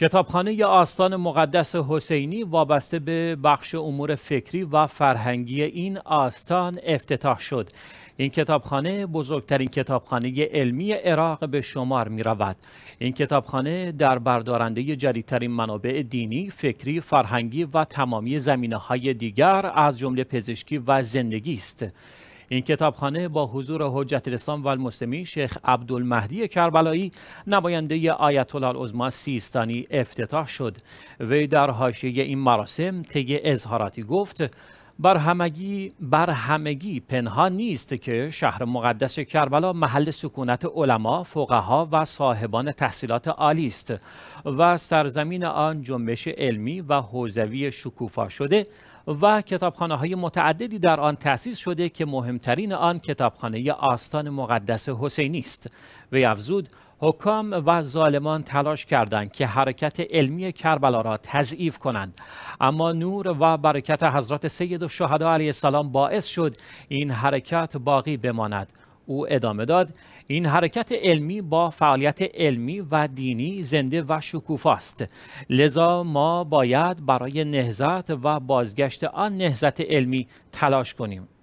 کتابخانه آستان مقدس حسینی وابسته به بخش امور فکری و فرهنگی این آستان افتتاح شد. این کتابخانه بزرگترین کتابخانه علمی عراق به شمار می رود. این کتابخانه در بردارنده جدیدترین منابع دینی، فکری، فرهنگی و تمامی زمینه های دیگر از جمله پزشکی و زندگی است. این کتابخانه با حضور حجت الاسلام و المسلمین شیخ عبدالمهدی کربلایی نماینده آیت الله العظما سیستانی افتتاح شد وی در حاشیه این مراسم طی اظهاراتی گفت بر همگی بر همگی پنهان نیست که شهر مقدس کربلا محل سکونت علما، فقها و صاحبان تحصیلات عالی است و سرزمین آن جنبش علمی و حوزوی شکوفا شده و کتابخانه های متعددی در آن تأسیس شده که مهمترین آن کتابخانه آستان مقدس حسینی است. وی افزود حکام و ظالمان تلاش کردند که حرکت علمی کربلا را تضعیف کنند اما نور و برکت حضرت سید و شهدا علیه السلام باعث شد این حرکت باقی بماند او ادامه داد این حرکت علمی با فعالیت علمی و دینی زنده و شکوفا است لذا ما باید برای نهزت و بازگشت آن نهزت علمی تلاش کنیم